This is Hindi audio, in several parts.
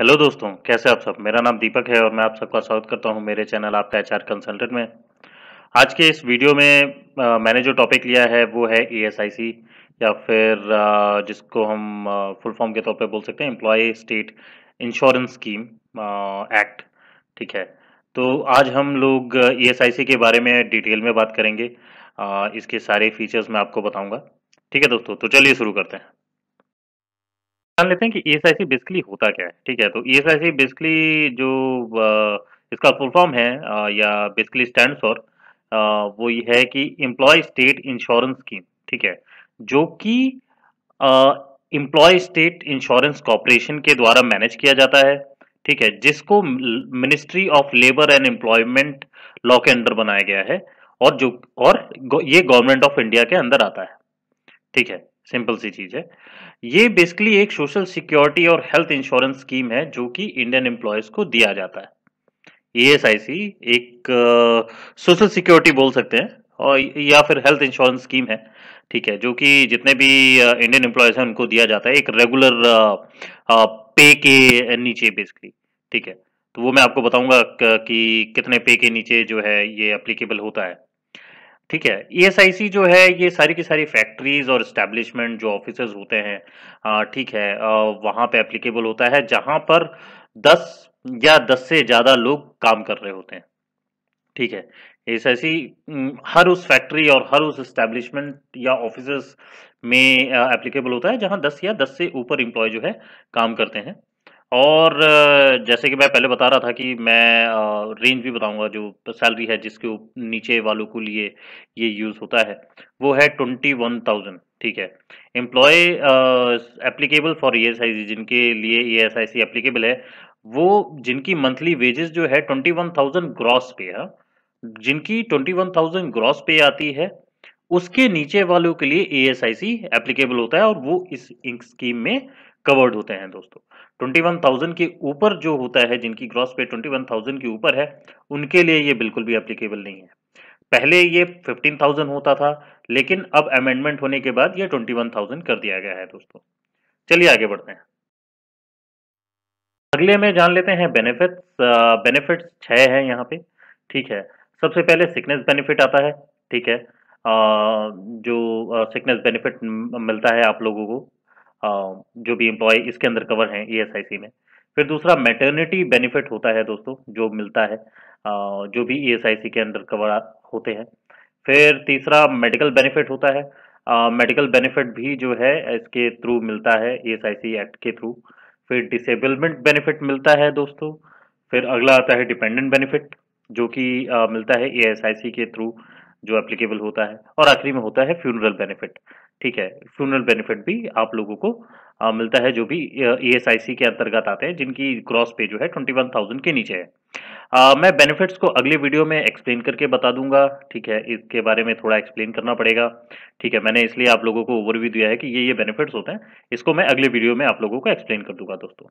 हेलो दोस्तों कैसे आप सब मेरा नाम दीपक है और मैं आप सबका स्वागत करता हूं मेरे चैनल आपका एच आर कंसल्टेंट में आज के इस वीडियो में आ, मैंने जो टॉपिक लिया है वो है ईएसआईसी या फिर आ, जिसको हम आ, फुल फॉर्म के तौर पे बोल सकते हैं employ state insurance scheme act ठीक है तो आज हम लोग ई के बारे में डिटेल में बात करेंगे इसके सारे फीचर्स मैं आपको बताऊँगा ठीक है दोस्तों तो चलिए शुरू करते हैं जान लेते हैं कि ईएसआईसी e बेसिकली होता क्या है ठीक है तो ईएसआईसी e बेसिकली जो इसका फुल फॉर्म है या बेसिकली स्टैंड फॉर वो ये है कि एम्प्लॉय स्टेट इंश्योरेंस स्कीम ठीक है जो कि एम्प्लॉय स्टेट इंश्योरेंस कॉरपोरेशन के द्वारा मैनेज किया जाता है ठीक है जिसको ministry of labour and employment law के अंडर बनाया गया है और जो और ये गवर्नमेंट ऑफ इंडिया के अंदर आता है ठीक है सिंपल सी चीज है ये बेसिकली एक सोशल सिक्योरिटी और हेल्थ इंश्योरेंस स्कीम है जो कि इंडियन एम्प्लॉयज को दिया जाता है ई एक सोशल uh, सिक्योरिटी बोल सकते हैं और या फिर हेल्थ इंश्योरेंस स्कीम है ठीक है जो कि जितने भी इंडियन एम्प्लॉयज हैं उनको दिया जाता है एक रेगुलर पे के नीचे बेसिकली ठीक है तो वो मैं आपको बताऊंगा कि कितने पे के नीचे जो है ये अप्लीकेबल होता है ठीक है ईएसआईसी e जो है ये सारी की सारी फैक्ट्रीज और इस्टेब्लिशमेंट जो ऑफिसर्स होते हैं ठीक है वहां पे एप्लीकेबल होता है जहां पर 10 या 10 से ज़्यादा लोग काम कर रहे होते हैं ठीक है ईएसआईसी e हर उस फैक्ट्री और हर उस इस्टेब्लिशमेंट या ऑफिसर्स में एप्लीकेबल होता है जहां 10 या 10 से ऊपर इंप्लॉय जो है काम करते हैं और जैसे कि मैं पहले बता रहा था कि मैं रेंज भी बताऊँगा जो सैलरी है जिसके नीचे वालों के लिए ये यूज़ होता है, वो है ट्वेंटी वन थाउजेंड ठीक है। Employ applicable for E C जिनके लिए ई एस आई सी एप्लीकेबल है, वो जिनकी मंथली वेजेस जो है ट्वेंटी वन थाउजेंड ग्रॉस पे है जिनकी ट्वेंटी वन थाउजेंड ग्रॉस पे आती है, उसके नीचे वालों के लिए ई एस आई सी एप्लीकेबल होता है और वो इस स्कीम में कवर्ड होते हैं दोस्तों। 21,000 के ऊपर जो होता है जिनकी ग्रॉस पे 21,000 के ऊपर है उनके लिए ये बिल्कुल भी एप्लीकेबल नहीं है पहले ये 15,000 होता था लेकिन अब अमेंडमेंट होने के बाद ये 21,000 कर दिया गया है दोस्तों चलिए आगे बढ़ते हैं अगले में जान लेते हैं बेनिफिट्स बेनिफिट्स छः है यहाँ पे ठीक है सबसे पहले सिकनेस बेनिफिट आता है ठीक है आ, जो सिकनेस बेनिफिट मिलता है आप लोगों को जो भी एम्प्लॉय इसके अंदर कवर हैं ई e में फिर दूसरा मैटर्निटी बेनिफिट होता है दोस्तों जो मिलता है जो भी ई e के अंदर कवर होते हैं फिर तीसरा मेडिकल बेनिफिट होता है मेडिकल uh, बेनिफिट भी जो है इसके थ्रू मिलता है ई e एक्ट के थ्रू फिर डिसेबलमेंट बेनिफिट मिलता है दोस्तों फिर अगला आता है डिपेंडेंट बेनिफिट जो कि uh, मिलता है ई के थ्रू जो एप्लीकेबल होता है और आखिरी में होता है फ्यूनरल बेनिफिट ठीक है फ्यूनल बेनिफिट भी आप लोगों को आ, मिलता है जो भी ई एस आई सी के अंतर्गत आते हैं जिनकी ग्रॉस पे जो है ट्वेंटी वन थाउजेंड के नीचे है आ, मैं बेनिफिट्स को अगले वीडियो में एक्सप्लेन करके बता दूंगा ठीक है इसके बारे में थोड़ा एक्सप्लेन करना पड़ेगा ठीक है मैंने इसलिए आप लोगों को ओवरव्यू दिया है कि ये ये बेनिफिट्स होते हैं इसको मैं अगले वीडियो में आप लोगों को एक्सप्लेन कर दूंगा दोस्तों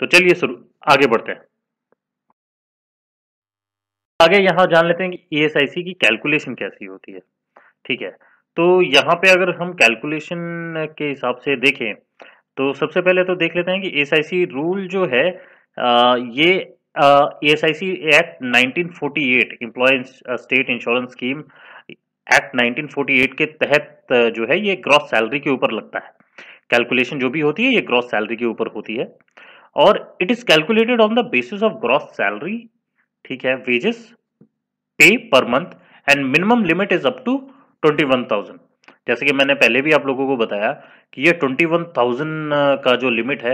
तो चलिए शुरू आगे बढ़ते हैं आगे यहाँ जान लेते हैं कि ई की कैलकुलेशन कैसी होती है ठीक है तो यहाँ पे अगर हम कैलकुलेशन के हिसाब से देखें तो सबसे पहले तो देख लेते हैं कि एस रूल जो है आ, ये S I C act nineteen forty eight employees state insurance scheme act 1948 के तहत जो है ये ग्रॉस सैलरी के ऊपर लगता है कैलकुलेशन जो भी होती है ये ग्रॉस सैलरी के ऊपर होती है और it is calculated on the basis of gross salary ठीक है wages pay per month and minimum limit is up to twenty one thousand जैसे कि मैंने पहले भी आप लोगों को बताया कि ये ट्वेंटी वन थाउजेंड का जो लिमिट है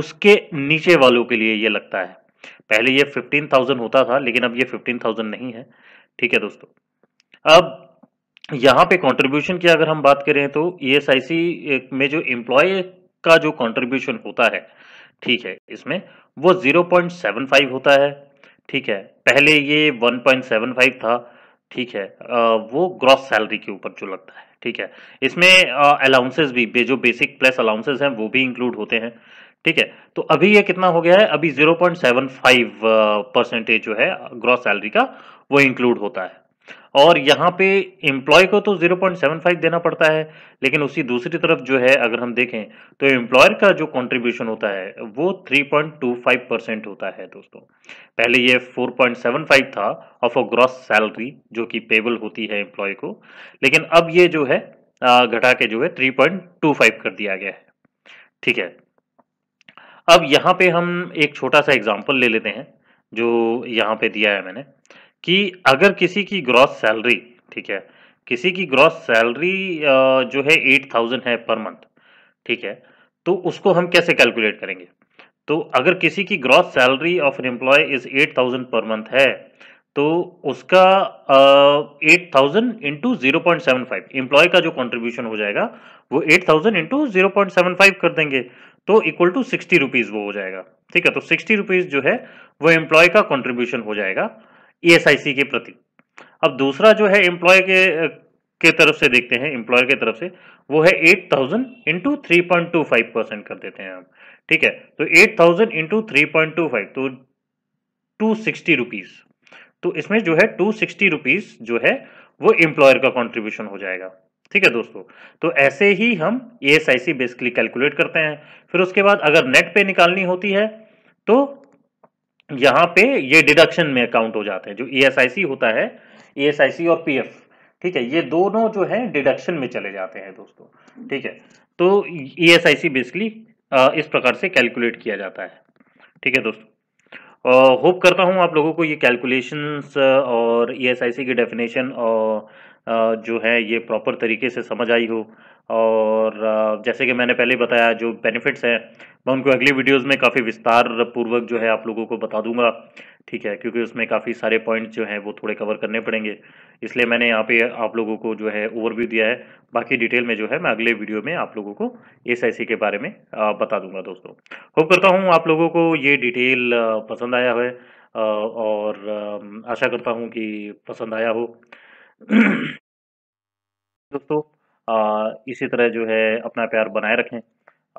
उसके नीचे वालों के लिए ये लगता है पहले ये फिफ्टीन थाउजेंड होता था लेकिन अब ये फिफ्टीन थाउजेंड नहीं है ठीक है दोस्तों अब यहाँ पे कंट्रीब्यूशन की अगर हम बात करें तो ई e में जो एम्प्लॉय का जो कंट्रीब्यूशन होता है ठीक है इसमें वो 0.75 होता है ठीक है पहले ये 1.75 था ठीक है वो ग्रॉस सैलरी के ऊपर जो लगता है ठीक है इसमें अलाउंसेस भी जो बेसिक प्लस अलाउंसेस हैं वो भी इंक्लूड होते हैं ठीक है तो अभी ये कितना हो गया है अभी 0.75 परसेंटेज जो है ग्रॉस सैलरी का वो इंक्लूड होता है और यहाँ पे एम्प्लॉय को तो 0.75 देना पड़ता है लेकिन उसी दूसरी तरफ जो है अगर हम देखें तो एम्प्लॉयर का जो कंट्रीब्यूशन होता है वो 3.25 परसेंट होता है दोस्तों पहले ये 4.75 था ऑफ अ ग्रॉस सैलरी जो कि पेबल होती है एम्प्लॉय को लेकिन अब ये जो है घटा के जो है 3.25 कर दिया गया है ठीक है अब यहाँ पे हम एक छोटा सा एग्जाम्पल ले लेते हैं जो यहाँ पे दिया है मैंने कि अगर किसी की ग्रॉस सैलरी ठीक है किसी की ग्रॉस सैलरी जो है एट थाउजेंड है पर मंथ ठीक है तो उसको हम कैसे कैलकुलेट करेंगे तो अगर किसी की gross salary of an employ is eight thousand per month है तो उसका eight thousand into zero point seven five employ का जो कॉन्ट्रीब्यूशन हो जाएगा वो eight thousand into zero point seven five कर देंगे तो इक्वल टू सिक्सटी रुपीज़ वो हो जाएगा ठीक है तो सिक्सटी रुपीज़ जो है वो एम्प्लॉय का कॉन्ट्रीब्यूशन हो जाएगा ईएसआईसी e के प्रति अब दूसरा जो है एम्प्लॉय के के तरफ से देखते हैं एम्प्लॉय के तरफ से वो है 8000 थाउजेंड इंटू थ्री परसेंट कर देते हैं आप ठीक है तो 8000 थाउजेंड इंटू थ्री तो टू सिक्सटी रुपीज तो इसमें जो है टू सिक्सटी रुपीज जो है वो एम्प्लॉयर का कॉन्ट्रीब्यूशन हो जाएगा ठीक है दोस्तों तो ऐसे ही हम ई एस बेसिकली कैलकुलेट करते हैं फिर उसके बाद अगर नेट पे निकालनी होती है तो यहाँ पे ये डिडक्शन में अकाउंट हो जाते हैं जो ईएसआईसी e होता है ईएसआईसी e और पीएफ ठीक है ये दोनों जो है डिडक्शन में चले जाते हैं दोस्तों ठीक है तो ईएसआईसी e बेसिकली इस प्रकार से कैलकुलेट किया जाता है ठीक है दोस्तों होप करता हूँ आप लोगों को ये कैलकुलेशंस और ईएसआईसी की डेफिनेशन और जो है ये प्रॉपर तरीके से समझ आई हो और जैसे कि मैंने पहले बताया जो बेनिफिट्स हैं मैं उनको अगली वीडियोस में काफ़ी विस्तार पूर्वक जो है आप लोगों को बता दूंगा ठीक है क्योंकि उसमें काफ़ी सारे पॉइंट्स जो हैं वो थोड़े कवर करने पड़ेंगे इसलिए मैंने यहाँ पे आप लोगों को जो है ओवरव्यू दिया है बाकी डिटेल में जो है मैं अगले वीडियो में आप लोगों को एस के बारे में बता दूंगा दोस्तों होप करता हूँ आप लोगों को ये डिटेल पसंद आया है और आशा करता हूँ कि पसंद आया हो दोस्तों इसी तरह जो है अपना प्यार बनाए रखें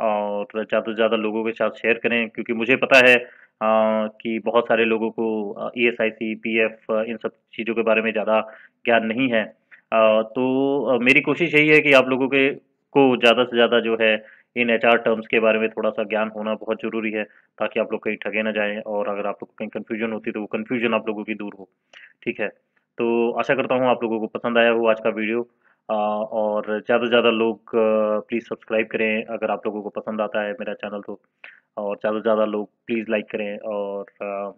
और ज़्यादा से ज़्यादा लोगों के साथ शेयर करें क्योंकि मुझे पता है कि बहुत सारे लोगों को E S I C P F इन सब चीज़ों के बारे में ज़्यादा ज्ञान नहीं है तो मेरी कोशिश यही है कि आप लोगों के को ज़्यादा से ज़्यादा जो है इन एच आर टर्म्स के बारे में थोड़ा सा ज्ञान होना बहुत ज़रूरी है ताकि आप लोग कहीं ठगे ना जाएँ और अगर आप लोग कहीं कन्फ्यूजन होती तो वो कन्फ्यूजन आप लोगों की दूर हो ठीक है तो आशा करता हूँ आप लोगों को पसंद आया हो आज का वीडियो और ज़्यादा से ज़्यादा लोग प्लीज़ सब्सक्राइब करें अगर आप लोगों को पसंद आता है मेरा चैनल तो और ज़्यादा से ज़्यादा लोग प्लीज़ लाइक करें और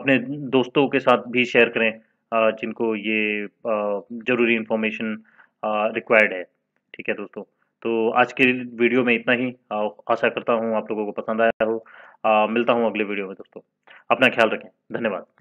अपने दोस्तों के साथ भी शेयर करें जिनको ये ज़रूरी इन्फॉर्मेशन रिक्वायर्ड है ठीक है दोस्तों तो आज के वीडियो में इतना ही आशा करता हूँ आप लोगों को पसंद आया हो मिलता हूँ अगले वीडियो में दोस्तों अपना ख्याल रखें धन्यवाद